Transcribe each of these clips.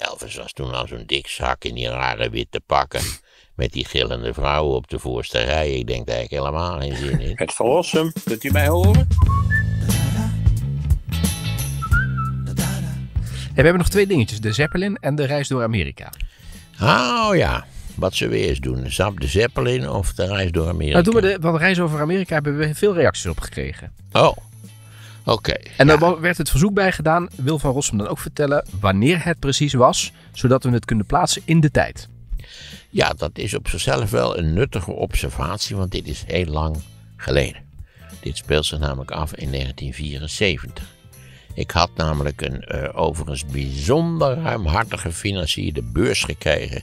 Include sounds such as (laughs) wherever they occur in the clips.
Elvis was toen al zo'n dik zak in die rare witte pakken. (laughs) Met die gillende vrouwen op de voorste rij. Ik denk daar helemaal geen zin in. Het verlossen, kunt u mij horen? we hebben nog twee dingetjes. De Zeppelin en de reis door Amerika. Oh ja, wat ze weer eens doen. Zap de Zeppelin of de reis door Amerika. Nou, doen we de, de reis over Amerika hebben we veel reacties op gekregen. Oh. Oké. en daar werd het verzoek bij gedaan. Wil van Rossum dan ook vertellen wanneer het precies was, zodat we het kunnen plaatsen in de tijd? Ja, dat is op zichzelf wel een nuttige observatie, want dit is heel lang geleden. Dit speelt zich namelijk af in 1974. Ik had namelijk een eh, overigens bijzonder ruimhartig financierde beurs gekregen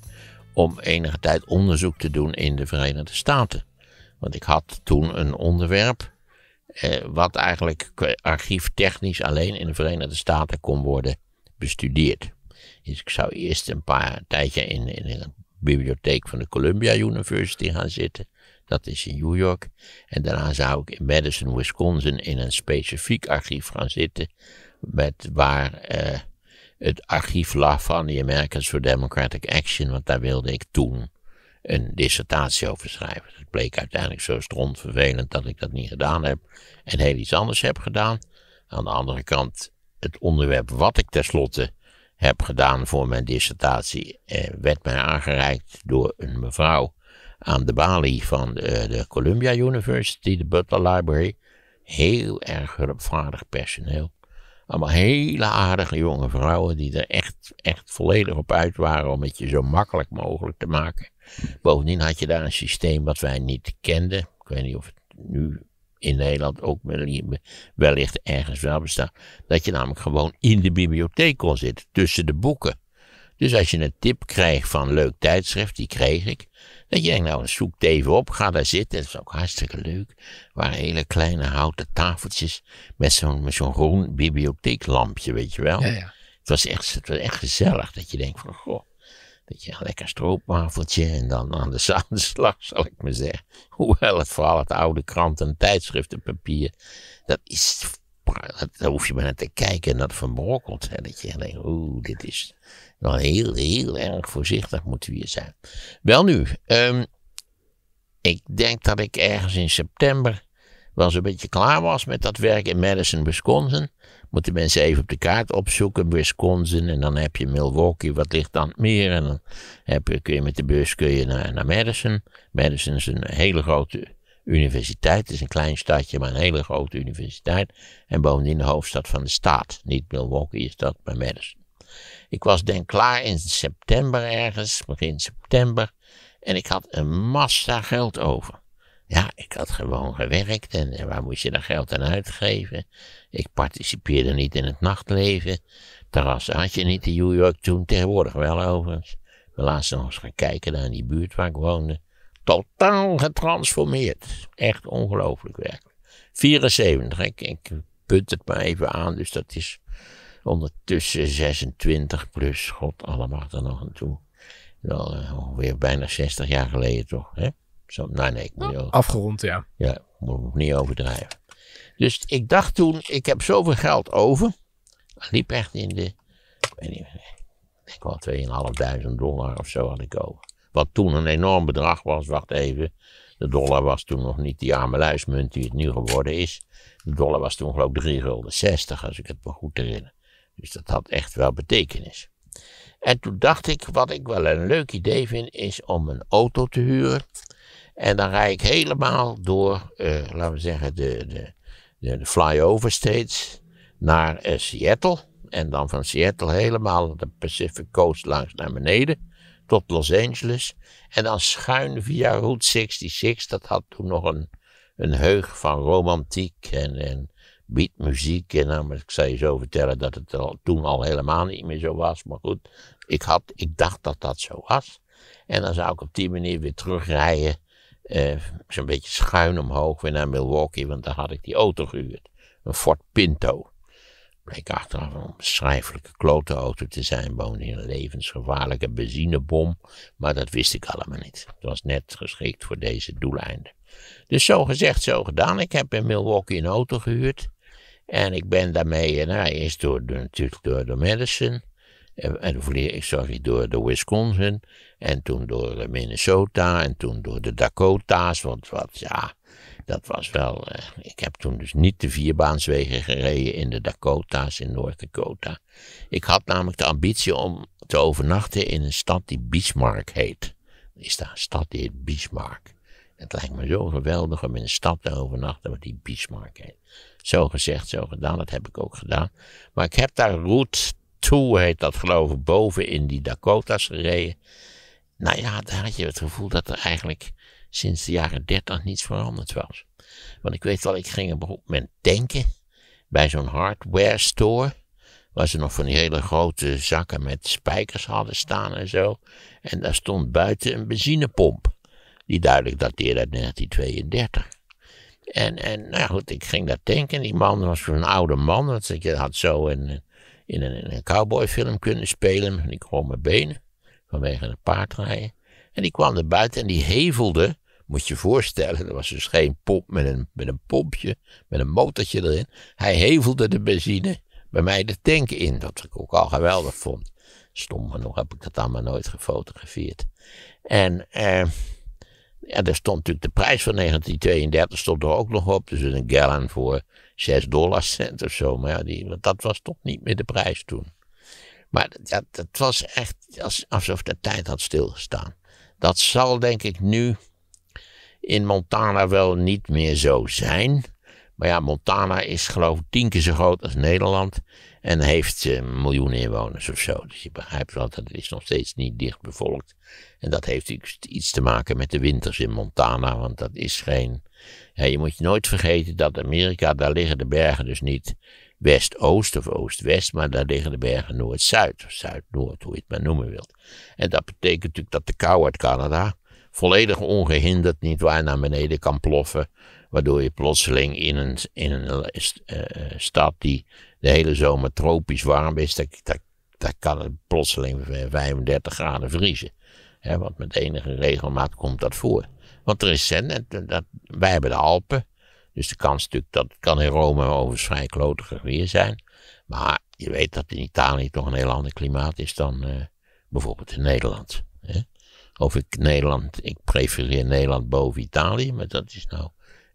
om enige tijd onderzoek te doen in de Verenigde Staten. Want ik had toen een onderwerp eh, wat eigenlijk archieftechnisch alleen in de Verenigde Staten kon worden bestudeerd. Dus ik zou eerst een paar tijdje in, in een bibliotheek van de Columbia University gaan zitten. Dat is in New York. En daarna zou ik in Madison, Wisconsin in een specifiek archief gaan zitten. Met waar eh, het archief lag van de Americans for Democratic Action. Want daar wilde ik toen een dissertatie over schrijven. Het bleek uiteindelijk zo strontvervelend dat ik dat niet gedaan heb en heel iets anders heb gedaan. Aan de andere kant, het onderwerp wat ik tenslotte heb gedaan voor mijn dissertatie eh, werd mij aangereikt door een mevrouw aan de balie van de, eh, de Columbia University, de Butler Library. Heel erg hulpvaardig personeel. Allemaal hele aardige jonge vrouwen die er echt, echt volledig op uit waren om het je zo makkelijk mogelijk te maken. Bovendien had je daar een systeem wat wij niet kenden. Ik weet niet of het nu in Nederland ook wellicht ergens wel bestaat. Dat je namelijk gewoon in de bibliotheek kon zitten, tussen de boeken. Dus als je een tip kreeg van leuk tijdschrift, die kreeg ik. Dat je denkt, nou zoek het even op, ga daar zitten. Dat is ook hartstikke leuk. Waar hele kleine houten tafeltjes met zo'n groen bibliotheeklampje, weet je wel. Ja, ja. Het, was echt, het was echt gezellig dat je denkt van, goh dat je, een lekker stroopwafeltje en dan aan de, samenslag, (laughs) slag, zal ik me zeggen. Hoewel het vooral het oude kranten- en tijdschriftenpapier, dat is, daar hoef je maar naar te kijken en dat verbrokkelt. Hè, dat je denkt, oeh, dit is wel heel, heel erg voorzichtig moeten we hier zijn. Wel nu, ehm, ik denk dat ik ergens in september wel zo'n beetje klaar was met dat werk in Madison, Wisconsin. Moeten mensen even op de kaart opzoeken, Wisconsin. En dan heb je Milwaukee, wat ligt aan het meer. En dan heb je, kun je met de bus kun je naar, naar Madison. Madison is een hele grote universiteit. Het is een klein stadje, maar een hele grote universiteit. En bovendien de hoofdstad van de staat. Niet Milwaukee is dat, maar Madison. Ik was denk klaar in september ergens, begin september. En ik had een massa geld over. Ja, ik had gewoon gewerkt en, waar moest je dan geld aan uitgeven? Ik participeerde niet in het nachtleven. Terrassen had je niet in New York toen, tegenwoordig wel overigens. We laatst nog eens gaan kijken naar die buurt waar ik woonde. Totaal getransformeerd. Echt ongelooflijk werkelijk. 74, ik, ik punt het maar even aan, dus dat is ondertussen 26 plus, god allemaal, er nog aan toe. Wel, eh, ongeveer bijna 60 jaar geleden toch, hè? Afgerond, ja. Ja, moet ik niet overdrijven. Dus ik dacht toen, ik heb zoveel geld over. Dat liep echt in de, ik weet niet, ik had 2.500 dollar of zo had ik over. Wat toen een enorm bedrag was, wacht even. De dollar was toen nog niet die arme luismunt die het nu geworden is. De dollar was toen geloof ik 3 gulden als ik het me goed herinner. Dus dat had echt wel betekenis. En toen dacht ik, wat ik wel een leuk idee vind, is om een auto te huren. En dan rijd ik helemaal door, eh, laten we zeggen, de, de, de, de flyover states naar eh, Seattle. En dan van Seattle helemaal de Pacific Coast langs naar beneden tot Los Angeles. En dan schuin via Route 66. Dat had toen nog een, een heug van romantiek en, en beatmuziek. En dan nou, ik zal je zo vertellen dat het toen al helemaal niet meer zo was. Maar goed, ik, had, ik dacht dat dat zo was. En dan zou ik op die manier weer terugrijden uh, Zo'n beetje schuin omhoog weer naar Milwaukee, want daar had ik die auto gehuurd. Een Ford Pinto. Bleek achteraf een onbeschrijfelijke klote auto te zijn. Woonde in een levensgevaarlijke benzinebom. Maar dat wist ik allemaal niet. Het was net geschikt voor deze doeleinden. Dus zo gezegd, zo gedaan. Ik heb in Milwaukee een auto gehuurd. En ik ben daarmee, eh, nou, eerst door, natuurlijk door de Madison. En, en ik sorry, door de Wisconsin. En toen door Minnesota. En toen door de Dakota's. Want wat, ja, dat was wel. Eh, ik heb toen dus niet de vierbaanswegen gereden in de Dakota's in Noord-Dakota. Ik had namelijk de ambitie om te overnachten in een stad die Bismarck heet. is daar een stad die heet Bismarck. Het lijkt me zo geweldig om in een stad te overnachten wat die Bismarck heet. Zo gezegd, zo gedaan, dat heb ik ook gedaan. Maar ik heb daar Route toen heet dat geloof ik, boven in die Dakota's gereden. Nou ja, daar had je het gevoel dat er eigenlijk sinds de jaren dertig niets veranderd was. Want ik weet wel, ik ging op een moment tanken bij zo'n hardware store. Waar ze nog van die hele grote zakken met spijkers hadden staan en zo. En daar stond buiten een benzinepomp. Die duidelijk dateerde uit 1932. En, en nou goed, ik ging daar tanken. Die man was een oude man. Want ik had zo een, eh, in een, een cowboyfilm kunnen spelen. ik kwam mijn benen vanwege een paardrijden. En die kwam er buiten en die hevelde, moet je voorstellen, Dat was dus geen pomp met een, met een pompje, met een motortje erin. Hij hevelde de benzine bij mij de tank in, dat ik ook al geweldig vond. Stom genoeg heb ik dat allemaal nooit gefotografeerd. En eh, ja, daar stond natuurlijk de prijs van 1932 stond er ook nog op. Dus een gallon voor 6 cent of zo. Maar ja, die, want dat was toch niet meer de prijs toen. Maar ja dat was echt alsof de tijd had stilgestaan. Dat zal denk ik nu in Montana wel niet meer zo zijn. Maar ja, Montana is geloof ik tien keer zo groot als Nederland. En heeft een miljoen inwoners of zo. Dus je begrijpt wel dat het is nog steeds niet dicht bevolkt. En dat heeft iets te maken met de winters in Montana. Want dat is geen... Ja, je moet je nooit vergeten dat Amerika, daar liggen de bergen dus niet west-oost of oost-west, maar daar liggen de bergen noord-zuid, of zuid-noord, hoe je het maar noemen wilt. En dat betekent natuurlijk dat de kou uit Canada volledig ongehinderd, niet waar, naar beneden kan ploffen Waardoor je plotseling in een, in een uh, stad die de hele zomer tropisch warm is, daar, kan het plotseling 35 graden vriezen. want met enige regelmaat komt dat voor. Want er is, dat, wij hebben de Alpen, dus de kans natuurlijk dat kan in Rome overigens vrij klotiger weer zijn. Maar je weet dat in Italië toch een heel ander klimaat is dan bijvoorbeeld in Nederland. Hè? Of ik Nederland, ik prefereer Nederland boven Italië, maar dat is nou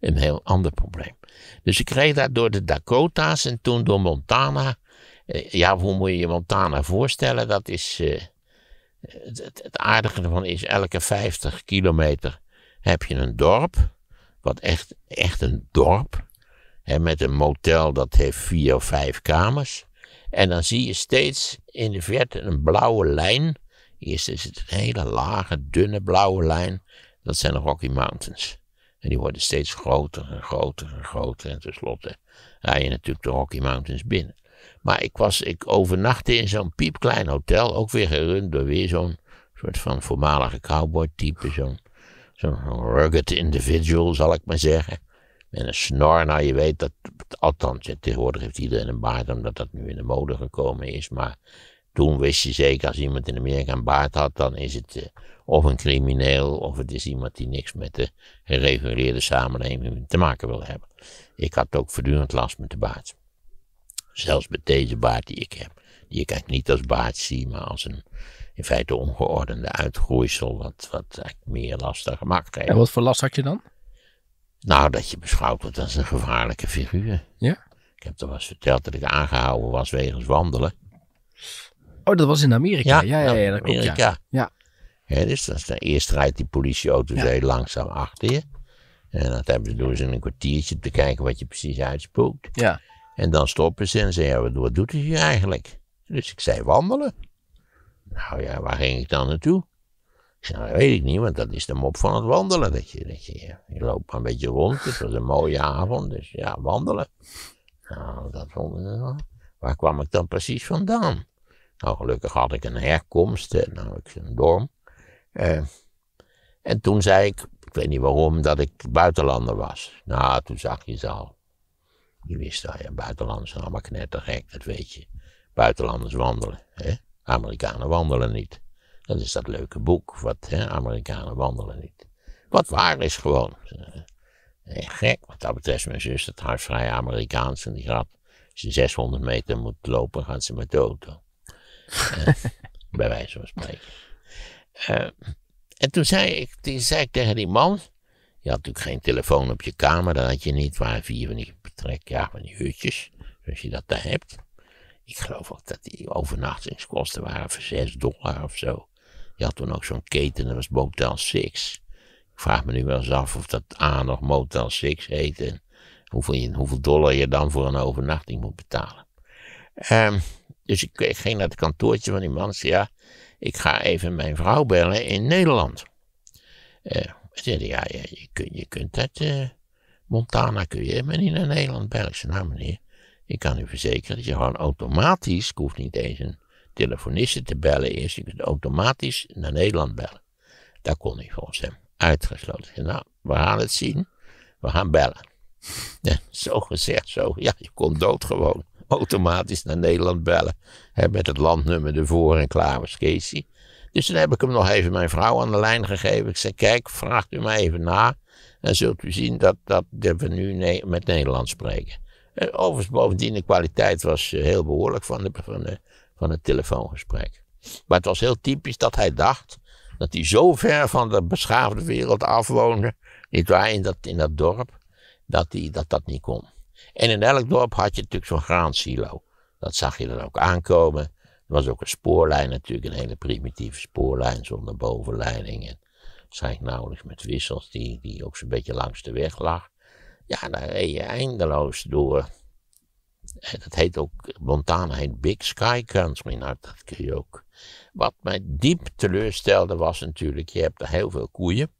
een heel ander probleem. Dus ik kreeg dat door de Dakota's en toen door Montana. Eh, ja, hoe moet je je Montana voorstellen? Dat is. Eh, het, aardige ervan is, elke 50 kilometer heb je een dorp. Wat echt, echt een dorp. Hè, met een motel dat heeft vier of vijf kamers. En dan zie je steeds in de verte een blauwe lijn. Eerst is het een hele lage, dunne blauwe lijn. Dat zijn de Rocky Mountains. En die worden steeds groter en groter en groter. En tenslotte rij je natuurlijk de Rocky Mountains binnen. Maar ik, was, ik overnachtte in zo'n piepklein hotel. Ook weer gerund door weer zo'n soort van voormalige cowboy-type. Zo'n zo'n rugged individual, zal ik maar zeggen. Met een snor. Nou, je weet dat, althans, tegenwoordig heeft iedereen een baard, omdat dat nu in de mode gekomen is. Maar toen wist je zeker, als iemand in Amerika een baard had, dan is het eh, of een crimineel, of het is iemand die niks met de gereguleerde samenleving te maken wil hebben. Ik had ook voortdurend last met de baard. Zelfs met deze baard die ik heb, die ik eigenlijk niet als baard zie, maar als een in feite ongeordende uitgroeisel, wat, wat eigenlijk meer lastig gemaakt heeft. En wat voor last had je dan? Nou, dat je beschouwd wordt als een gevaarlijke figuur. Ja? Ik heb er wel eens verteld dat ik aangehouden was wegens wandelen. Oh, dat was in Amerika. Ja, ja, ja, dat Amerika. Komt, ja. ja. dus dat dan eerst rijdt die politieauto heel langzaam achter je. En dat hebben ze, doen ze in een kwartiertje te kijken wat je precies uitspookt. Ja. En dan stoppen ze en zeggen, wat doet u hier eigenlijk? Dus ik zei, wandelen. Nou ja, waar ging ik dan naartoe? Ik zei, nou, dat weet ik niet, want dat is de mop van het wandelen. Dat je, dat je, je loopt maar een beetje rond, dus het was een mooie avond, dus ja, wandelen. Nou, dat vonden ze wel. Waar kwam ik dan precies vandaan? Nou, gelukkig had ik een herkomst en nou, ik een dorm. Eh, en toen zei ik, ik weet niet waarom, dat ik buitenlander was. Nou, toen zag je ze al. Je wist dat ja, buitenlanders zijn allemaal knettergek, dat weet je. Buitenlanders wandelen, hè? Amerikanen wandelen niet. Dat is dat leuke boek, wat hè, Amerikanen wandelen niet. Wat waar is gewoon. Eh, eh gek, wat dat betreft mijn zus, dat huis Amerikaans. En die gaat, als je 600 meter moet lopen, gaat ze met dood. Eh, (laughs) bij wijze van spreken. Eh, en toen zei, ik, toen zei ik tegen die man, je had natuurlijk geen telefoon op je kamer, dat had je niet, waar vier van die betrek, ja, van die hutjes, zoals je dat daar hebt. Ik geloof ook dat die overnachtingskosten waren voor 6 dollar of zo. Je had toen ook zo'n keten, dat was Motel 6. Ik vraag me nu wel eens af of dat A nog Motel 6 heet en hoeveel, hoeveel dollar je dan voor een overnachting moet betalen. Ehm, dus ik, ging naar het kantoortje van die man. zei, ja, ik ga even mijn vrouw bellen in Nederland. Uh, zei, ja, je, kunt, je kunt dat, eh, Montana kun je helemaal niet naar Nederland bellen. Ik zei, nou meneer, ik kan u verzekeren dat je gewoon automatisch, ik hoef niet eens een telefoniste te bellen eerst, je kunt automatisch naar Nederland bellen. Dat kon hij volgens hem. Uitgesloten. zei, nou, we gaan het zien. We gaan bellen. (laughs) zo gezegd, zo. Ja, je komt dood gewoon automatisch naar Nederland bellen. Hè, met het landnummer ervoor en klaar was Casey. Dus toen heb ik hem nog even mijn vrouw aan de lijn gegeven. Ik zei, kijk, vraagt u mij even na. En zult u zien dat, dat, we nu met Nederlands spreken. En overigens, bovendien, de kwaliteit was eh, heel behoorlijk van, de, van, het telefoongesprek. Maar het was heel typisch dat hij dacht dat hij zo ver van de beschaafde wereld afwoonde, niet waar, in dat, in dat dorp, dat, hij, dat dat niet kon. En in elk dorp had je natuurlijk zo'n graansilo. Dat zag je dan ook aankomen. Er was ook een spoorlijn natuurlijk, een hele primitieve spoorlijn zonder bovenleiding. En waarschijnlijk nauwelijks met wissels, die, die ook zo'n beetje langs de weg lag. Ja, daar reed je eindeloos door. dat heet ook, Montana heet Big Sky Country. Nou, dat kun je ook. Wat mij diep teleurstelde was natuurlijk, je hebt er heel veel koeien.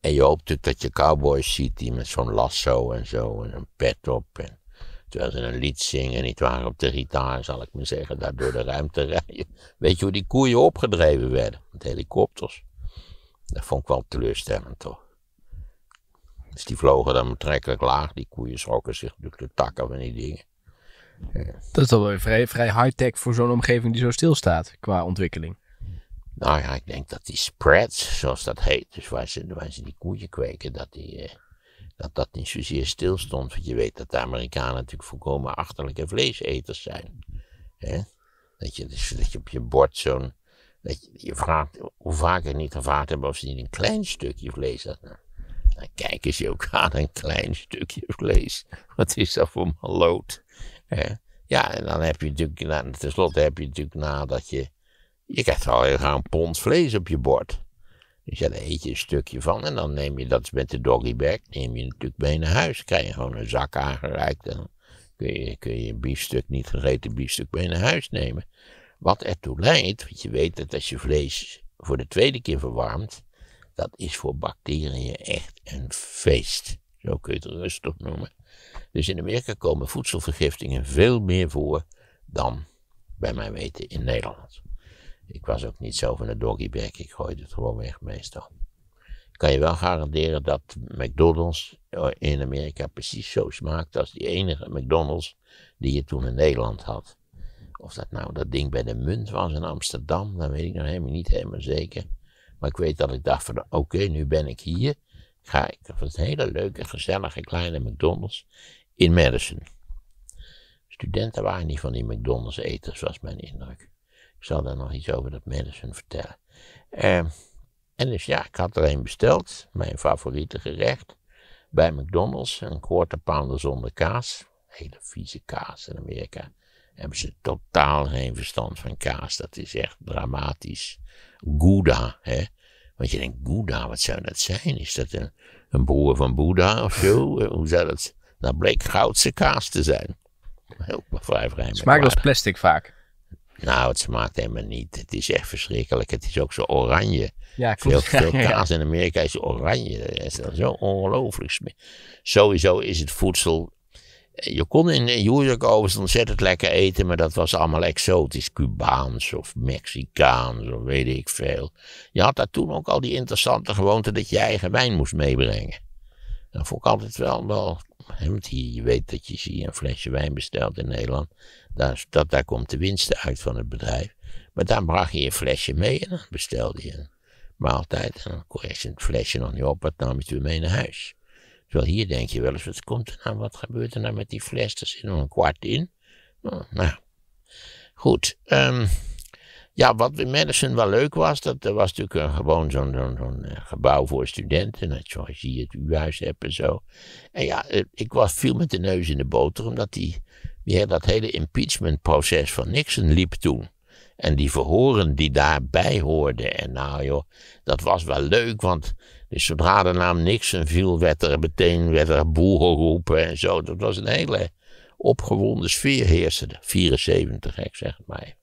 En je hoopt natuurlijk dat je cowboys ziet die met zo'n lasso en zo en een pet op. En terwijl ze een lied zingen, niet waar op de gitaar, zal ik maar zeggen, daar door de ruimte (laughs) rijden. Weet je hoe die koeien opgedreven werden? Met helikopters. Dat vond ik wel teleurstellend toch. Dus die vlogen dan betrekkelijk laag. Die koeien schrokken zich natuurlijk de takken van die dingen. Dat is dan wel vrij, vrij high-tech voor zo'n omgeving die zo stilstaat qua ontwikkeling. Nou ja, ik denk dat die spreads, zoals dat heet, dus waar ze, waar ze die koeien kweken, dat die, eh, dat, dat niet zozeer stilstond. Want je weet dat de Amerikanen natuurlijk volkomen achterlijke vleeseters zijn. hè? Dat, je, dus, dat je op je bord zo'n. Dat je, je vraagt hoe vaak ik niet gevraagd hebben of ze niet een klein stukje vlees hadden. dan nou, kijken ze ook aan een klein stukje vlees. Wat is dat voor maloot? Ja, en dan heb je natuurlijk, nou, tenslotte heb je natuurlijk nadat je je krijgt al heel een pond vlees op je bord. Dus ja, daar eet je een stukje van en dan neem je dat met de doggyback, neem je natuurlijk mee naar huis. krijg je gewoon een zak aangereikt en dan kun je, kun je een biefstuk, niet gegeten biefstuk, mee naar huis nemen. Wat ertoe leidt, want je weet dat als je vlees voor de tweede keer verwarmt, dat is voor bacteriën echt een feest. Zo kun je het rustig noemen. Dus in Amerika komen voedselvergiftingen veel meer voor dan, bij mijn weten, in Nederland. Ik was ook niet zo van de doggybag, ik gooide het gewoon weg meestal. Ik kan je wel garanderen dat McDonald's oh, in Amerika precies zo smaakt als die enige McDonald's die je toen in Nederland had. Of dat nou dat ding bij de munt was in Amsterdam, dat weet ik nog helemaal niet helemaal zeker. Maar ik weet dat ik dacht van oké, nu ben ik hier. Ga ik op een hele leuke, gezellige kleine McDonald's in Madison. Studenten waren niet van die McDonald's eters, was mijn indruk. Ik zal daar nog iets over dat medicine vertellen. Ehm, en dus ja, ik had er een besteld, mijn favoriete gerecht, bij McDonald's, een quarter pounder zonder kaas. Hele vieze kaas in Amerika. Hebben ze totaal geen verstand van kaas, dat is echt dramatisch. Gouda, hè. Want je denkt, Gouda, wat zou dat zijn? Is dat een, een broer van Boeddha of zo? Eh, hoe zou dat... Dat nou bleek goudse kaas te zijn. Heel vrij vrij. Smaakt als plastic vaak. Nou, het smaakt helemaal niet. Het is echt verschrikkelijk. Het is ook zo oranje. Ja, Veel, veel kaas in Amerika is oranje. Dat is zo ongelooflijk. Sowieso is het voedsel je kon in, New York overigens ontzettend lekker eten, maar dat was allemaal exotisch. Cubaans of Mexicaans of weet ik veel. Je had daar toen ook al die interessante gewoonte dat je eigen wijn moest meebrengen. Dan vond ik altijd wel, wel want je weet dat je hier een flesje wijn bestelt in Nederland. Daar, dat, daar komt de winst uit van het bedrijf. Maar dan bracht je je flesje mee en dan bestelde je een maaltijd. En dan kon je het flesje nog niet op, wat nam je het mee naar huis. Terwijl hier denk je wel eens, wat komt er nou, wat gebeurt er nou met die fles? Er zit nog een kwart in. Nou, nou. goed. Um, ja, wat in Madison wel leuk was, dat er was natuurlijk een, gewoon zo'n zo'n eh, gebouw voor studenten, net zoals je het U-huis hebt en zo. En ja, eh, ik was, viel met de neus in de boter, omdat die, weer dat hele impeachment-proces van Nixon liep toen. En die verhoren die daarbij hoorden. En nou joh, dat was wel leuk, want dus zodra de naam Nixon viel, werd er meteen werd er boel geroepen en zo. Dat was een hele opgewonden sfeer heerste, 74, ik zeg het maar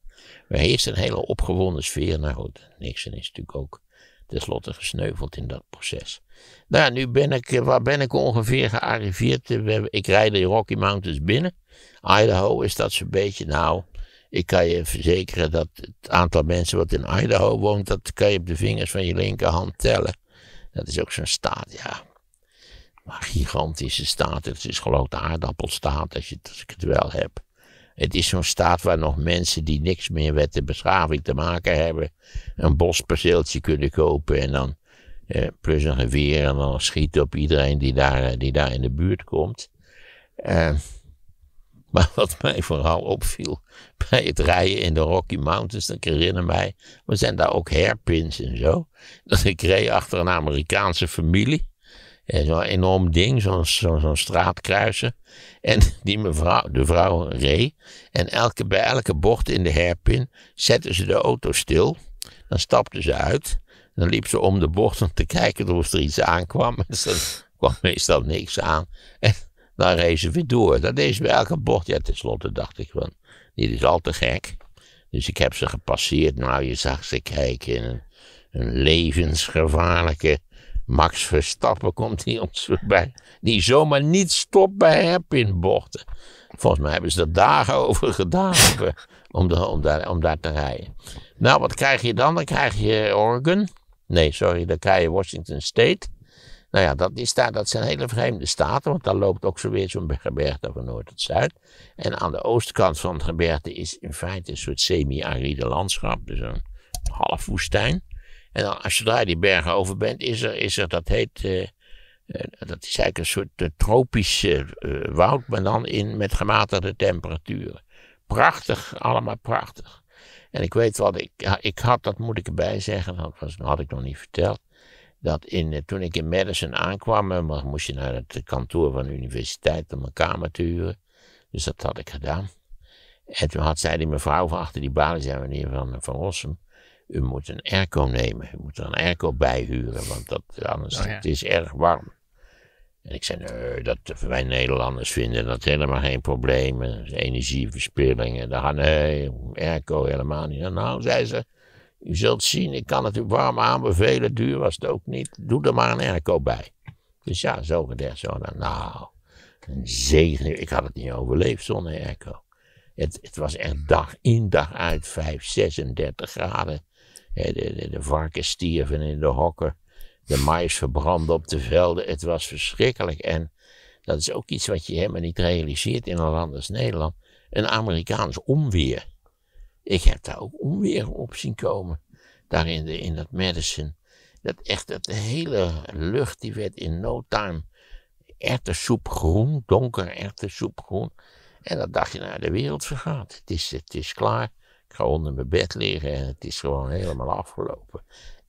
er heerst een hele opgewonden sfeer. Nou goed, Nixon is natuurlijk ook tenslotte gesneuveld in dat proces. Nou, nu ben ik, eh, waar ben ik ongeveer gearriveerd? Eh, ik rijd de Rocky Mountains binnen. Idaho is dat zo'n beetje, nou, ik kan je verzekeren dat het aantal mensen wat in Idaho woont, dat kan je op de vingers van je linkerhand tellen. Dat is ook zo'n staat, ja. Maar gigantische staat, het is geloof de aardappelstaat, als, je, als ik het wel heb. Het is zo'n staat waar nog mensen die niks meer met de beschaving te maken hebben, een bosperceeltje kunnen kopen en dan eh, plus een geweer en dan schieten op iedereen die daar, eh, die daar in de buurt komt. Eh, (laughs) maar wat mij vooral opviel bij het rijden in de Rocky Mountains, dat ik herinner mij, we zijn daar ook herpins en zo, dat ik reed achter een Amerikaanse familie zo'n enorm ding, zo'n zo, zo straatkruiser. En (laughs) die mevrouw, de vrouw reed. En elke, bij elke bocht in de herpin zetten ze de auto stil. Dan stapten ze uit. Dan liep ze om de bocht om te kijken of er iets aankwam. (laughs) En dan kwam meestal niks aan. En dan reed ze weer door. Dat deed ze bij elke bocht. Ja, tenslotte dacht ik van, dit is al te gek. Dus ik heb ze gepasseerd. Nou, je zag ze kijken. een levensgevaarlijke Max Verstappen komt hier ons voorbij. Die zomaar niet stopt bij herpinbochten. Volgens mij hebben ze er dagen over gedaan om, daar, om daar te rijden. Nou, wat krijg je dan? Dan krijg je Oregon. Nee, sorry, dan krijg je Washington State. Nou ja, dat, is daar, dat zijn hele vreemde staten, want daar loopt ook zo weer zo'n gebergte van noord tot zuid. En aan de oostkant van het gebergte is in feite een soort semi-aride landschap, dus een half woestijn. En dan, als je daar die bergen over bent, is er, is er dat heet. Eh, eh, dat is eigenlijk een soort eh, tropisch woud, maar dan in, met gematigde temperaturen. Prachtig, allemaal prachtig. En ik weet wat ik, ik had, dat moet ik erbij zeggen, dat was, had ik nog niet verteld. Dat in, toen ik in Madison aankwam, moest je naar het kantoor van de universiteit om een kamer te huren. Dus dat had ik gedaan. En toen had zij die mevrouw van achter die balie, zei meneer van, van Rossum. U moet een airco nemen. U moet er een airco bij huren, want dat, anders oh het is erg warm. En ik zei, nee, dat wij Nederlanders vinden dat helemaal geen probleem. Energieverspilling en dan, nee, airco helemaal niet. Nou, zei ze, u zult zien, ik kan het u warm aanbevelen, duur was het ook niet. Doe er maar een airco bij. Dus ja, zo gedacht. zo. Nou, een zegen. Ik had het niet overleefd zonder airco. Het, het was echt dag in dag uit 5, 36 graden. De, de, de varkens stierven in de hokken. De mais verbrandde op de velden. Het was verschrikkelijk. En dat is ook iets wat je helemaal niet realiseert in een land als Nederland. Een Amerikaans onweer. Ik heb daar ook onweer op zien komen. Daar in, de, in dat Madison. Dat echt, dat de hele lucht die werd in no time erwtensoep groen, donker erwtensoep groen. En dan dacht je, nou de wereld vergaat. Het is, het is klaar. Ik ga onder mijn bed liggen en het is gewoon helemaal afgelopen.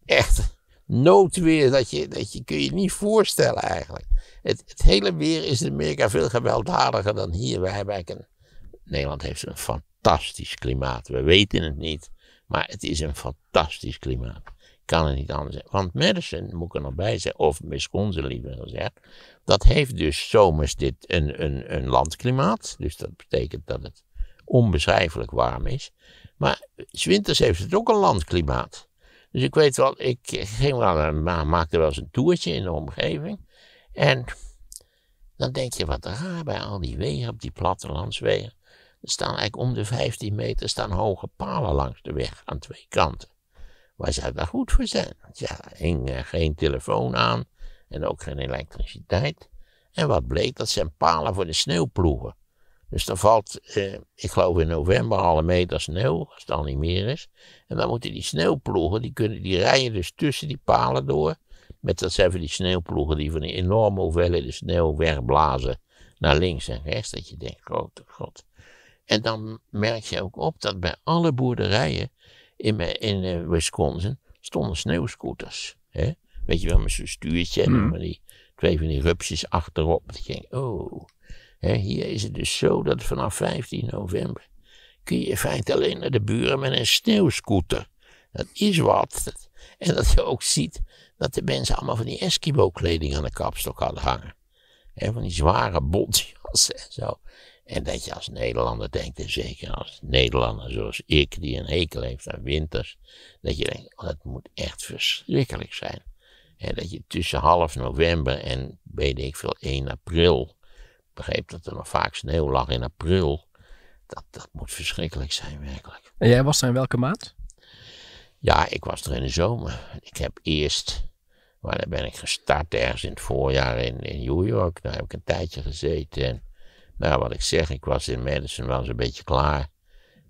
Echt noodweer, dat, je, dat je, kun je niet voorstellen eigenlijk. Het, het, hele weer is in Amerika veel gewelddadiger dan hier. Wij hebben een, Nederland heeft een fantastisch klimaat. We weten het niet, maar het is een fantastisch klimaat. Kan het niet anders zijn. Want Madison, moet ik er nog bij zeggen, of Wisconsin liever gezegd, dat heeft dus zomers dit een, een, een landklimaat. Dus dat betekent dat het onbeschrijfelijk warm is. Maar winters heeft het ook een landklimaat. Dus ik weet wel, ik ging wel, eh, maakte wel eens een toertje in de omgeving. En dan denk je, wat raar bij al die wegen, op die plattelandswegen. Er staan eigenlijk om de 15 meter staan hoge palen langs de weg aan twee kanten. Waar zou dat goed voor zijn? Ja, hing eh, geen telefoon aan en ook geen elektriciteit. En wat bleek, dat zijn palen voor de sneeuwploegen. Dus dan valt, eh, ik geloof in november, al een meter sneeuw, als het al niet meer is. En dan moeten die sneeuwploegen, die, kunnen, die rijden dus tussen die palen door. Met dat zijn van die sneeuwploegen die van die enorme hoeveelheden sneeuw wegblazen naar links en rechts. Dat je denkt, grote god. En dan merk je ook op dat bij alle boerderijen in, in eh, Wisconsin stonden sneeuwscooters. Hè? Weet je wel, met zo'n stuurtje en hmm. die twee van die rupsjes achterop. Dat ging oh hier is het dus zo dat vanaf 15 november kun je in feite alleen naar de buren met een sneeuwscooter. Dat is wat. En dat je ook ziet dat de mensen allemaal van die Eskimo-kleding aan de kapstok hadden hangen. van die zware bontjassen en zo. En dat je als Nederlander denkt, en zeker als Nederlander zoals ik, die een hekel heeft aan winters, dat je denkt, oh, dat moet echt verschrikkelijk zijn. En dat je tussen half november en weet ik veel, 1 april begreep dat er nog vaak sneeuw lag in april. Dat, dat moet verschrikkelijk zijn, werkelijk. En jij was er in welke maand? Ja, ik was er in de zomer. Ik heb eerst, waar ben ik gestart ergens in het voorjaar in, in New York. Daar heb ik een tijdje gezeten. En, nou, wat ik zeg, ik was in Madison wel eens een beetje klaar.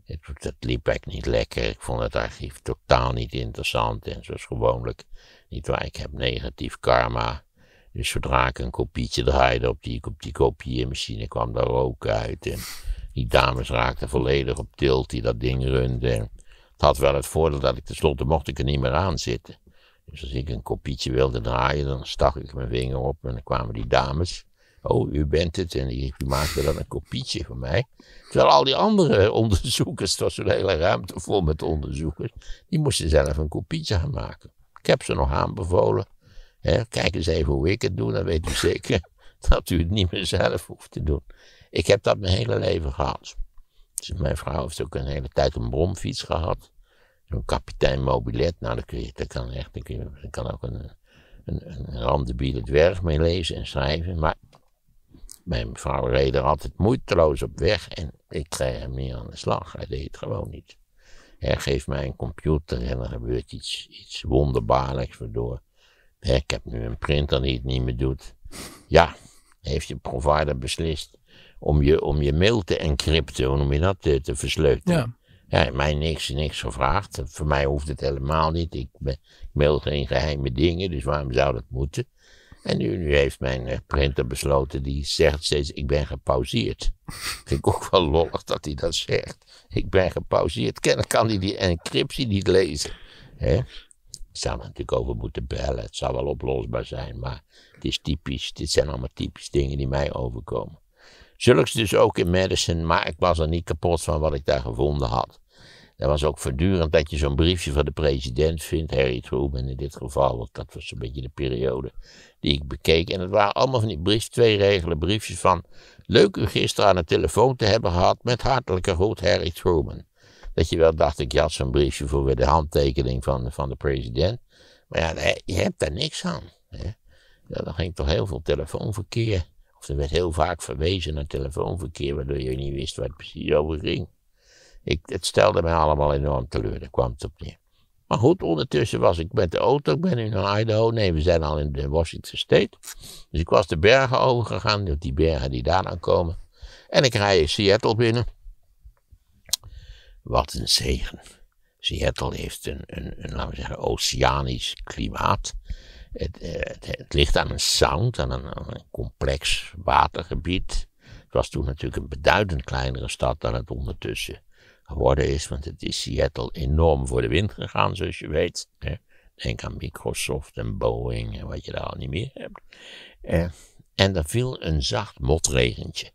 Het, dat liep eigenlijk niet lekker. Ik vond het archief totaal niet interessant en zoals gewoonlijk. Niet waar, ik heb negatief karma. Dus zodra ik een kopietje draaide op die, op die kopieermachine kwam daar rook uit. En die dames raakten volledig op tilt die dat ding runde. het had wel het voordeel dat ik tenslotte mocht ik er niet meer aan zitten. Dus als ik een kopietje wilde draaien, dan stak ik mijn vinger op en dan kwamen die dames. Oh, u bent het. En die maakte dan een kopietje van mij. Terwijl al die andere onderzoekers, het was een hele ruimte vol met onderzoekers, die moesten zelf een kopietje gaan maken. Ik heb ze nog aanbevolen kijk eens even hoe ik het doe, dan weet u (laughs) zeker dat u het niet meer zelf hoeft te doen. Ik heb dat mijn hele leven gehad. Dus mijn vrouw heeft ook een hele tijd een bromfiets gehad. Zo'n kapitein mobilet, nou, daar, kun je, kan echt, kan ook een, een, een dwerg mee lezen en schrijven. Maar mijn vrouw reed er altijd moeiteloos op weg en ik kreeg hem niet aan de slag. Hij deed het gewoon niet. Hij geeft mij een computer en er gebeurt iets, iets wonderbaarlijks, waardoor ik heb nu een printer die het niet meer doet. Ja, heeft je provider beslist om je, om je mail te encrypten, om je dat eh, te, versleutelen. Ja. ja. mij niks, niks gevraagd. Voor mij hoeft het helemaal niet. Ik, mail geen geheime dingen, dus waarom zou dat moeten? En nu, heeft mijn eh, printer besloten, die zegt steeds, ik ben gepauzeerd. (laughs) Vind ik ook wel lollig dat hij dat zegt. Ik ben gepauzeerd. Kennelijk kan hij die encryptie niet lezen. He? zou er natuurlijk over moeten bellen. Het zal wel oplosbaar zijn, maar het is typisch. Dit zijn allemaal typisch dingen die mij overkomen. Zulks dus ook in Madison, maar ik was er niet kapot van wat ik daar gevonden had. Er was ook voortdurend dat je zo'n briefje van de president vindt, Harry Truman in dit geval, want dat was een beetje de periode die ik bekeek. En het waren allemaal van die brief, twee regelen briefjes van, leuk u gisteren aan de telefoon te hebben gehad, met hartelijke groet Harry Truman. Dat je wel dacht, ik had zo'n briefje voor de handtekening van, van de president. Maar ja, je hebt daar niks aan. Ja, dan ging toch heel veel telefoonverkeer. Of er werd heel vaak verwezen naar telefoonverkeer, waardoor je niet wist waar het precies over ging. Ik, het stelde mij allemaal enorm teleur, daar kwam het op neer. Maar goed, ondertussen was ik met de auto, ik ben nu naar Idaho, nee, we zijn al in de Washington State. Dus ik was de bergen overgegaan, die bergen die daar dan komen. En ik rij Seattle binnen. Wat een zegen. Seattle heeft een, een, een laten we zeggen, oceanisch klimaat. Het, eh, het, het, ligt aan een sound, aan een, complex watergebied. Het was toen natuurlijk een beduidend kleinere stad dan het ondertussen geworden is, want het is Seattle enorm voor de wind gegaan, zoals je weet. Denk aan Microsoft en Boeing en wat je daar al niet meer hebt. Eh, en er viel een zacht motregentje.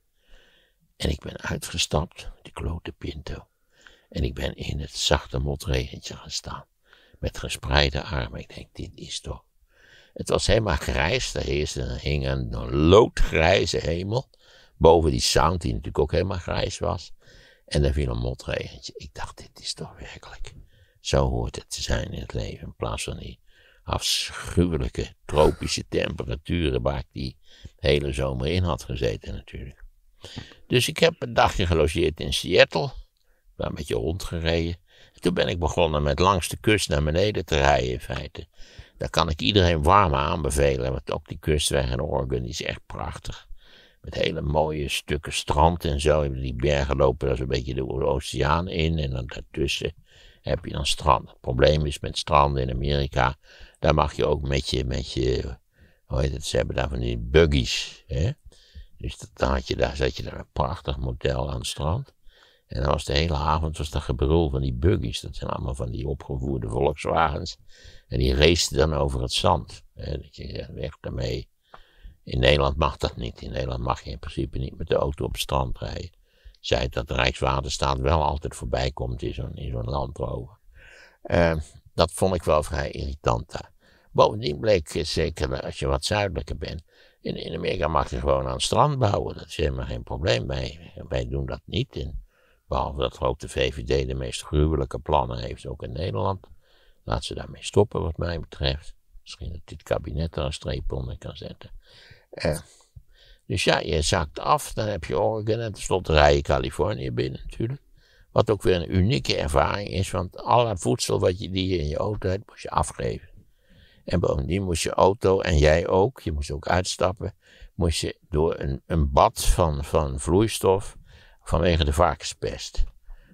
En ik ben uitgestapt, die klote Pinto. En ik ben in het zachte motregentje gaan staan, met gespreide armen. Ik denk, dit is toch... Het was helemaal grijs, er, hing een loodgrijze hemel, boven die zand, die natuurlijk ook helemaal grijs was. En er viel een motregentje. Ik dacht, dit is toch werkelijk... Zo hoort het te zijn in het leven, in plaats van die afschuwelijke tropische temperaturen waar ik die hele zomer in had gezeten natuurlijk. Dus ik heb een dagje gelogeerd in Seattle. Een nou, met je hond gereden. toen ben ik begonnen met langs de kust naar beneden te rijden in feite. Daar kan ik iedereen warm aanbevelen, want ook die kustweg in Oregon die is echt prachtig. Met hele mooie stukken strand en zo. Die bergen lopen daar zo'n beetje de oceaan in en dan daartussen heb je dan strand. Het probleem is met stranden in Amerika, daar mag je ook met je, met je hoe heet het, ze hebben daar van die buggies. Hè? Dus je daar, zet je daar een prachtig model aan het strand. En dan was de hele avond was dat gebrul van die buggies. Dat zijn allemaal van die opgevoerde Volkswagens. En die racen dan over het zand. dat je weg daarmee. In Nederland mag dat niet. In Nederland mag je in principe niet met de auto op het strand rijden. Zij dat Rijkswaterstaat wel altijd voorbij komt in zo'n zo landrover. Ehm, uh, dat vond ik wel vrij irritant daar. Bovendien bleek, eh, zeker als je wat zuidelijker bent, in, in Amerika mag je gewoon aan het strand bouwen. Dat is helemaal geen probleem bij. Wij doen dat niet. in Behalve dat ook de VVD de meest gruwelijke plannen heeft, ook in Nederland. Laat ze daarmee stoppen, wat mij betreft. Misschien dat dit kabinet daar een streep onder kan zetten. Eh, dus ja, je zakt af, dan heb je Oregon en tenslotte rij je Californië binnen natuurlijk. Wat ook weer een unieke ervaring is, want alle voedsel wat je, die je in je auto hebt, moest je afgeven. En bovendien moest je auto, en jij ook, je moest ook uitstappen, moest je door een, een bad van, van vloeistof vanwege de varkenspest.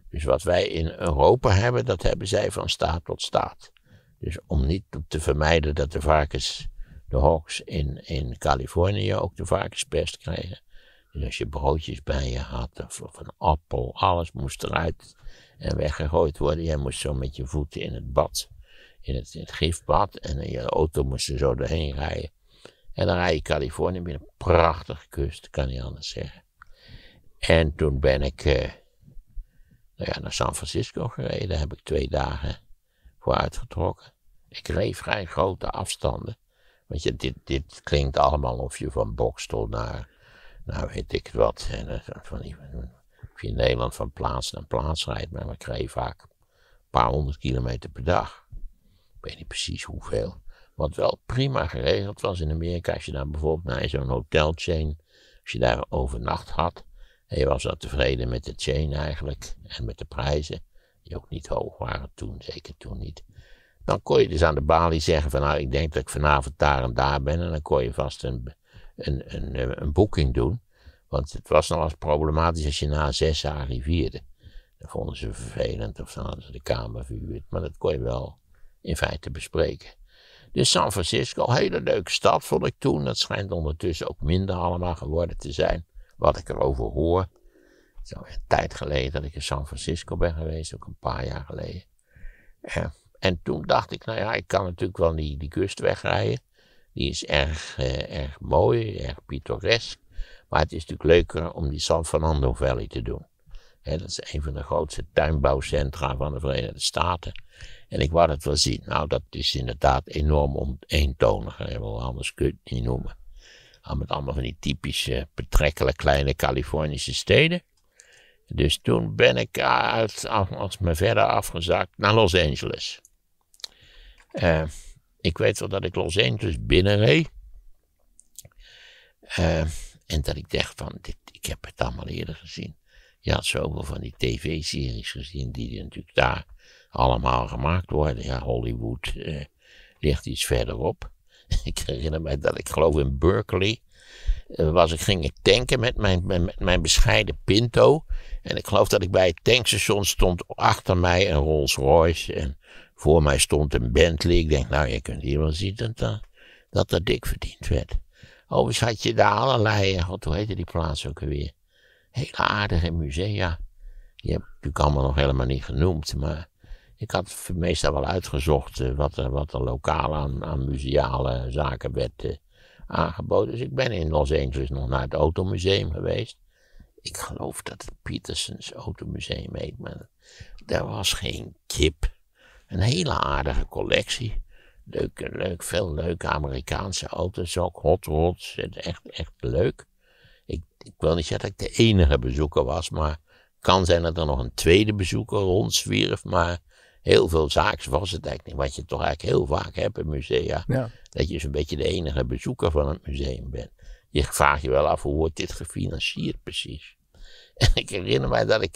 Dus wat wij in Europa hebben, dat hebben zij van staat tot staat. Dus om niet te vermijden dat de varkens, de hogs in, in Californië ook de varkenspest kregen. Dus als je broodjes bij je had, of, een appel, alles moest eruit en weggegooid worden. Jij moest zo met je voeten in het bad, in het, gifbad. En je auto moest er zo doorheen rijden. En dan rij je Californië binnen. Prachtige kust, kan niet anders zeggen. En toen ben ik eh, nou naar San Francisco gereden. Daar heb ik twee dagen voor uitgetrokken. Ik reed vrij grote afstanden. Want je, dit, dit klinkt allemaal of je van Bokstel naar, nou weet ik wat, en van, of je in Nederland van plaats naar plaats rijdt. Maar ik reed vaak een paar honderd kilometer per dag. Ik weet niet precies hoeveel. Wat wel prima geregeld was in Amerika, als je daar bijvoorbeeld naar zo'n hotelchain, als je daar overnacht had, en je was wel tevreden met de chain eigenlijk en met de prijzen, die ook niet hoog waren toen, zeker toen niet. Dan kon je dus aan de balie zeggen van nou, ik denk dat ik vanavond daar en daar ben en dan kon je vast een, een, een, eh, een boeking doen. Want het was nog als problematisch als je na zes jaar arriveerde. Dan vonden ze vervelend of dan hadden ze de kamer verhuurd, maar dat kon je wel in feite bespreken. Dus San Francisco, hele leuke stad vond ik toen. Dat schijnt ondertussen ook minder allemaal geworden te zijn wat ik erover hoor. Het is een tijd geleden dat ik in San Francisco ben geweest, ook een paar jaar geleden. En, toen dacht ik, nou ja, ik kan natuurlijk wel die, die kust wegrijden. Die is erg, eh, erg mooi, erg pittoresk. Maar het is natuurlijk leuker om die San Fernando Valley te doen. dat is een van de grootste tuinbouwcentra van de Verenigde Staten. En ik wou dat wel zien. Nou, dat is inderdaad enorm eentonig. Anders kun je het niet noemen. Ah, met allemaal van die typische, betrekkelijk kleine Californische steden. Dus toen ben ik uit, als me verder afgezakt naar Los Angeles. Eh, ik weet wel dat ik Los Angeles binnenreed. Eh, en dat ik dacht van, dit, ik heb het allemaal eerder gezien. Je had zoveel van die tv-series gezien die natuurlijk daar allemaal gemaakt worden. Ja, Hollywood eh, ligt iets verderop. (laughs) ik herinner mij dat ik geloof in Berkeley eh, was ik ging ik tanken met mijn, met mijn bescheiden Pinto. En ik geloof dat ik bij het tankstation stond achter mij een Rolls Royce. En voor mij stond een Bentley. Ik denk, nou, je kunt hier wel zien dat eh, dat, dat, dik verdiend werd. Overigens had je daar allerlei, eh, god, hoe heette die plaats ook alweer? Hele aardige musea. je heb natuurlijk allemaal nog helemaal niet genoemd, maar ik had meestal wel uitgezocht eh, wat, er, wat er lokaal aan, aan museale zaken werd eh, aangeboden. Dus ik ben in Los Angeles nog naar het automuseum geweest. Ik geloof dat het Petersens Automuseum heet, maar daar was geen kip. Een hele aardige collectie. Leuk, eh, leuk, veel leuke Amerikaanse auto's ook, hot rods, echt, echt leuk. Ik, ik wil niet zeggen dat ik de enige bezoeker was, maar kan zijn dat er nog een tweede bezoeker rondzwierf, maar heel veel zaaks was het eigenlijk niet. Wat je toch eigenlijk heel vaak hebt in musea. Ja. Dat je zo'n beetje de enige bezoeker van het museum bent. Je vraagt je wel af hoe wordt dit gefinancierd precies. (laughs) En ik herinner mij dat ik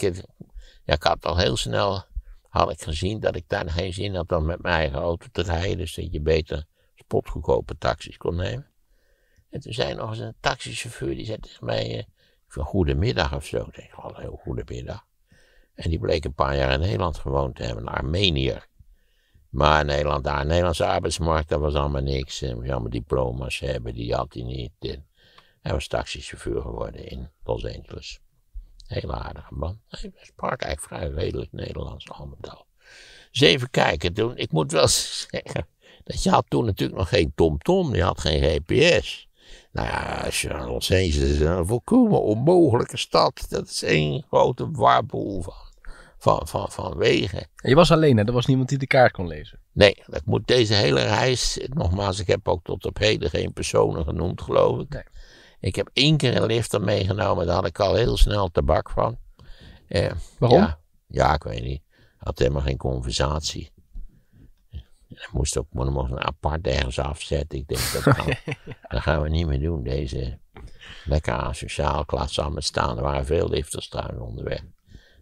Ja, ik had al heel snel had ik gezien dat ik daar geen zin had om met mijn eigen auto te rijden. Dus dat je beter spotgoedkope taxis kon nemen. En toen zei nog eens een taxichauffeur, die zei tegen mij, goede eh, goedemiddag of zo. Ik denk, oh, heel goedemiddag. En die bleek een paar jaar in Nederland gewoond te hebben, een Armenier. Maar Nederland, daar, Nederlandse arbeidsmarkt, dat was allemaal niks. Hij moest allemaal diploma's hebben, die had hij niet. Hij was taxichauffeur geworden in Los Angeles. Heel aardige man. Hij sprak eigenlijk vrij redelijk Nederlands, allemaal. even kijken, toen, ik moet wel (laughs) zeggen, dat je had toen natuurlijk nog geen TomTom, -tom, je had geen GPS. Nou ja, als je naar Los Angeles is, een volkomen onmogelijke stad. Dat is één grote warboel van, van, van, van wegen. Je was alleen, hè? Er was niemand die de kaart kon lezen. Nee, dat moet deze hele reis. Nogmaals, ik heb ook tot op heden geen personen genoemd, geloof ik. Nee. Ik heb één keer een lifter meegenomen, daar had ik al heel snel tabak van. Eh, Waarom? Ja, ja, ik weet niet. Had helemaal geen conversatie. En moest ook moest een apart ergens afzetten. Ik denk, dat, (laughs) gaan, dat gaan we niet meer doen. Deze lekker asociaal klas samen staan. Er waren veel lifters trouwens onderweg.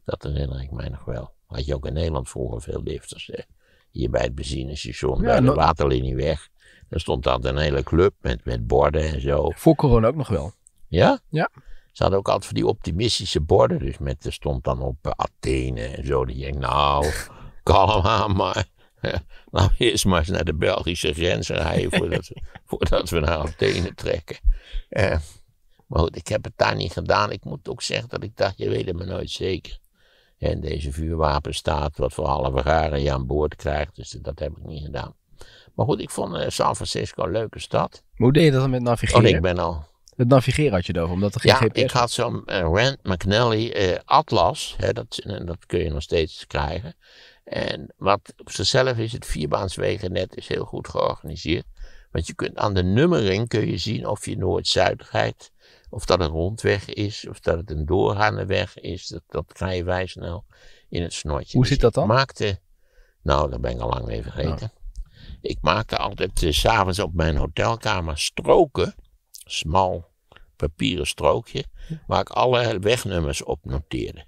Dat herinner ik mij nog wel. Had je ook in Nederland vroeger veel lifters. Hè? Hier bij het benzinestation, ja, bij de waterlinie weg. Er stond altijd een hele club met, met borden en zo. Voor corona ook nog wel. Ja? Ja. Ze hadden ook altijd van die optimistische borden. Dus met, er stond dan op eh, Athene en zo. Die denk nou, (laughs) kalm aan maar. (laughs) Nou, we eerst maar eens naar de Belgische grens rijden voordat, (laughs) voordat we naar nou Athene trekken. Eh, maar goed, ik heb het daar niet gedaan. Ik moet ook zeggen dat ik dacht, je weet het maar nooit zeker. En deze vuurwapenstaat wat voor halve garen je aan boord krijgt. Dus dat heb ik niet gedaan. Maar goed, ik vond eh, San Francisco een leuke stad. hoe deed je dat dan met navigeren? Oh, ik ben al... Het navigeren had je erover, omdat er geen ja, GPS... ik had zo'n uh, Rand McNally atlas. Hè, dat, dat kun je nog steeds krijgen. En wat op zichzelf is, het vierbaanswegennet is heel goed georganiseerd. Want je kunt aan de nummering kun je zien of je Noord-Zuid rijdt. Of dat een rondweg is, of dat het een doorgaande weg is. Dat, dat je wij snel in het snortje. Hoe dus zit dat dan? maakte, nou, dat ben ik al lang mee vergeten. Ik maakte altijd s eh, s'avonds op mijn hotelkamer stroken. Smal papieren strookje. Waar ik alle wegnummers op noteerde.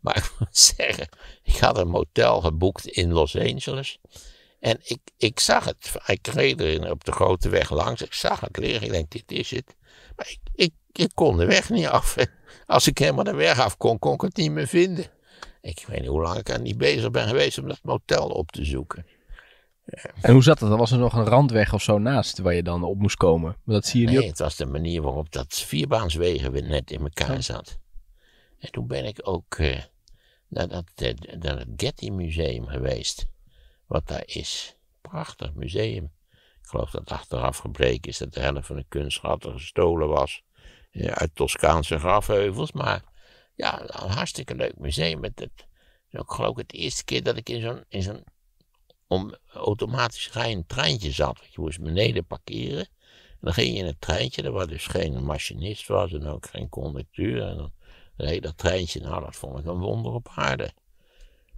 Maar (laughs) ik moet zeggen, ik had een motel geboekt in Los Angeles. En ik, ik zag het. Ik reed er op de grote weg langs. Ik zag het leren. Ik denk, dit is het. Maar ik, ik, kon de weg niet af. (laughs) Als ik helemaal de weg af kon, kon ik het niet meer vinden. Ik weet niet hoe lang ik aan niet bezig ben geweest om dat motel op te zoeken. En hoe zat dat? was er nog een randweg of zo naast waar je dan op moest komen. dat zie je nee, niet. het was de manier waarop dat vierbaanswegen net in elkaar zat. En toen ben ik ook eh, naar, dat, eh, het Getty Museum geweest. Wat daar is. Prachtig museum. Ik geloof dat achteraf gebleken is dat de helft van de kunstschatten gestolen was. Eh, uit Toscaanse grafheuvels. Maar ja, een hartstikke leuk museum. Met het, ook geloof ik het eerste keer dat ik in zo'n, in zo'n om, automatisch rijden treintje zat. Je moest beneden parkeren. En dan ging je in het treintje, er was dus geen machinist was en ook geen conducteur. En dan reed dat treintje. Nou, dat vond ik een wonder op aarde.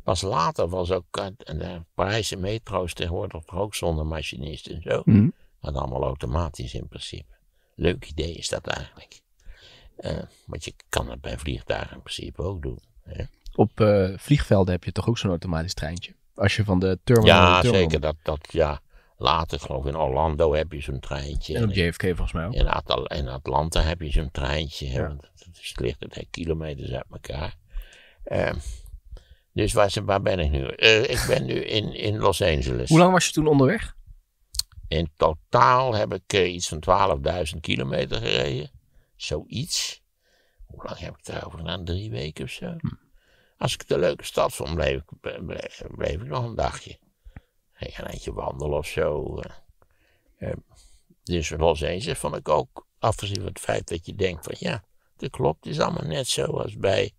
Pas later was ook en de Parijse metro's tegenwoordig toch ook zonder machinist en zo. Mm. allemaal automatisch in principe. Leuk idee is dat eigenlijk. Eh, want je kan het bij vliegtuigen in principe ook doen. Hè? Op eh, vliegvelden heb je toch ook zo'n automatisch treintje? Als je van de terminal... Ja, zeker. Dat, dat, ja. Later, geloof ik, in Orlando heb je zo'n treintje. En op JFK volgens mij ook. In, Atlanta heb je zo'n treintje. Ja. Want het ligt kilometers uit elkaar. Ehm, dus waar, waar, ben ik nu? Eh, ik ben nu in, in Los Angeles. Hoe lang was je toen onderweg? In totaal heb ik eh, iets van 12.000 kilometer gereden. Zoiets. Hoe lang heb ik daarover gedaan? Drie weken of zo. Hm. Als ik de leuke stad vond, bleef bleef ik nog een dagje een eindje wandelen of zo. Uh, dus Los Angeles vond ik ook, afgezien van het feit dat je denkt van ja, dat klopt, het is allemaal net zoals bij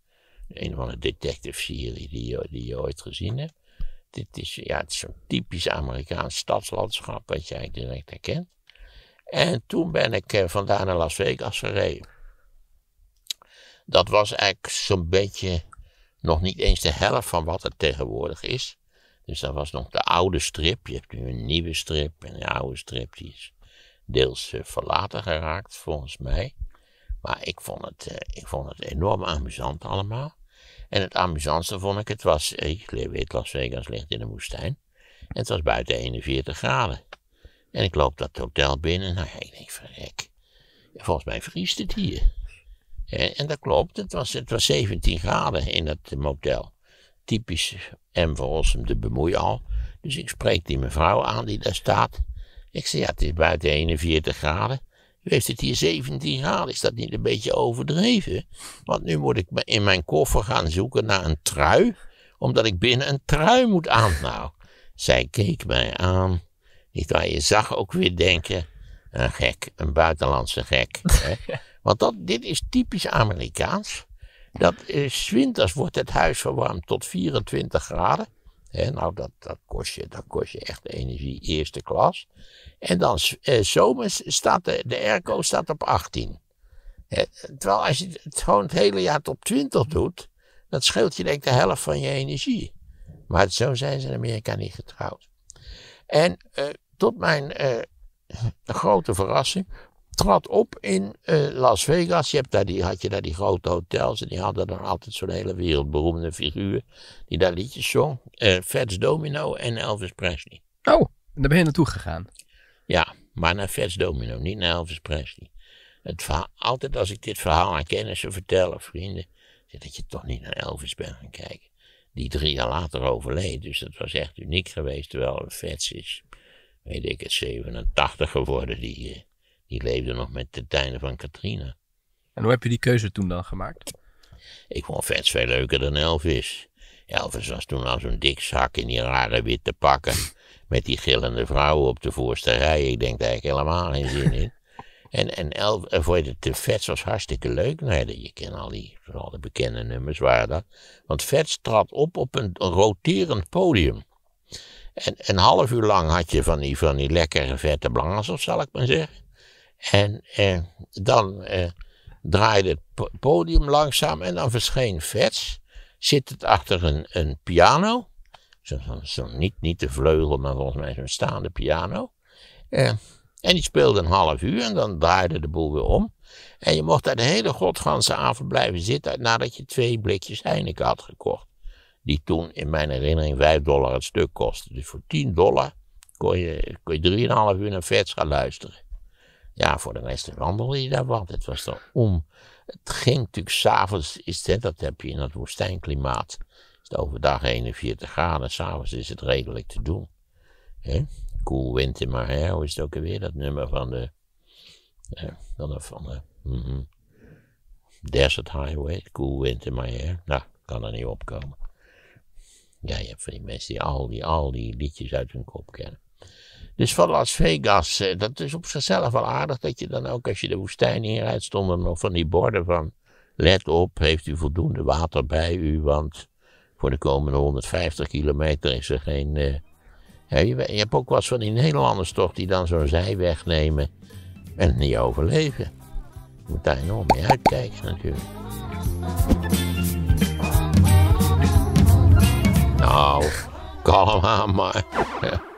een van de detective serie die, je, die je ooit gezien hebt. Dit is, ja, het is een typisch Amerikaans stadslandschap wat je eigenlijk direct herkent. En toen ben ik eh, vandaan naar Las Vegas gereden. Dat was eigenlijk zo'n beetje nog niet eens de helft van wat het tegenwoordig is. Dus dat was nog de oude strip. Je hebt nu een nieuwe strip. En de oude strip die is deels eh, verlaten geraakt, volgens mij. Maar ik vond, het, eh, ik vond het enorm amusant allemaal. En het amusantste vond ik, het was, eh, ik weet Las Vegas ligt in de woestijn. En het was buiten 41 graden. En ik loop dat hotel binnen. Nou ja, ik denk, verrek. Volgens mij vriest het hier. En, en dat klopt, het was, het was 17 graden in dat motel. Typisch M. van te de al, Dus ik spreek die mevrouw aan die daar staat. Ik zeg, ja, het is buiten 41 graden. U heeft het hier 17 graden. Is dat niet een beetje overdreven? Want nu moet ik in mijn koffer gaan zoeken naar een trui. Omdat ik binnen een trui moet aan. Nou, zij keek mij aan. ik waar, je zag ook weer denken. Een gek, een buitenlandse gek. Hè? (laughs) Want dat, dit is typisch Amerikaans. Dat is, winters wordt het huis verwarmd tot 24 graden. nou, dat, dat, kost je, dat kost je echt energie eerste klas. En dan eh, zomers staat de, de airco staat op 18. terwijl als je het gewoon het hele jaar tot 20 doet, dat scheelt je denk ik de helft van je energie. Maar zo zijn ze in Amerika niet getrouwd. En eh, tot mijn eh, grote verrassing trad op in eh, Las Vegas. Je hebt daar die, had je daar die grote hotels en die hadden dan altijd zo'n hele wereldberoemde figuur die daar liedjes zong. Uh, eh, Fats Domino en Elvis Presley. Oh, daar ben je naartoe gegaan? Ja, maar naar Fats Domino, niet naar Elvis Presley. Het verhaal, altijd als ik dit verhaal aan kennissen vertel of vrienden, zeg dat je toch niet naar Elvis bent gaan kijken. Die drie jaar later overleed, dus dat was echt uniek geweest, terwijl Fats is, weet ik het, 87 geworden, die... Eh, die leefde nog met de tijden van Katrina. En hoe heb je die keuze toen dan gemaakt? Ik vond Vets veel leuker dan Elvis. Elvis was toen al zo'n dik zak in die rare witte pakken. Met die gillende vrouwen op de voorste rij. Ik denk daar helemaal geen zin in. En, en Elvis eh, voor de Vets was hartstikke leuk. Nee, nou je kent al die, al de bekende nummers waren dat. Want Vets trad op op een, roterend podium. En een half uur lang had je van die, van die lekkere vette blazers, zal ik maar zeggen. En eh, dan eh, draaide het podium langzaam en dan verscheen Vets. Zit het achter een, een piano. Zo, zo, niet, niet de vleugel, maar volgens mij zo'n staande piano. Eh, en die speelde een half uur en dan draaide de boel weer om. En je mocht daar de hele godganse avond blijven zitten nadat je twee blikjes Heineken had gekocht. Die toen in mijn herinnering 5 dollar het stuk kostte. Dus voor 10 dollar kon je, kon je 3,5 uur naar Vets gaan luisteren. Ja, voor de rest wandelde je daar wat. Het was dan om. Het ging natuurlijk s'avonds, is het, dat heb je in dat woestijnklimaat. Is het overdag 41 graden, s'avonds is het redelijk te doen. He? Cool wind in hoe is het ook weer, dat nummer van de. Eh, van de, van de Desert Highway, Cool Wind in My Nou, kan er niet opkomen. Ja, je hebt van die mensen die al die, al die liedjes uit hun kop kennen. Dus van Las Vegas, eh, dat is op zichzelf wel aardig dat je dan ook als je de woestijn inrijdt, stonden nog van die borden van let op, heeft u voldoende water bij u, want voor de komende 150 kilometer is er geen... Eh, je, hebt ook wat van die Nederlanders toch die dan zo'n zijweg nemen en niet overleven. Je moet daar enorm mee uitkijken natuurlijk. Nou, (laughs) kalm aan maar. (laughs)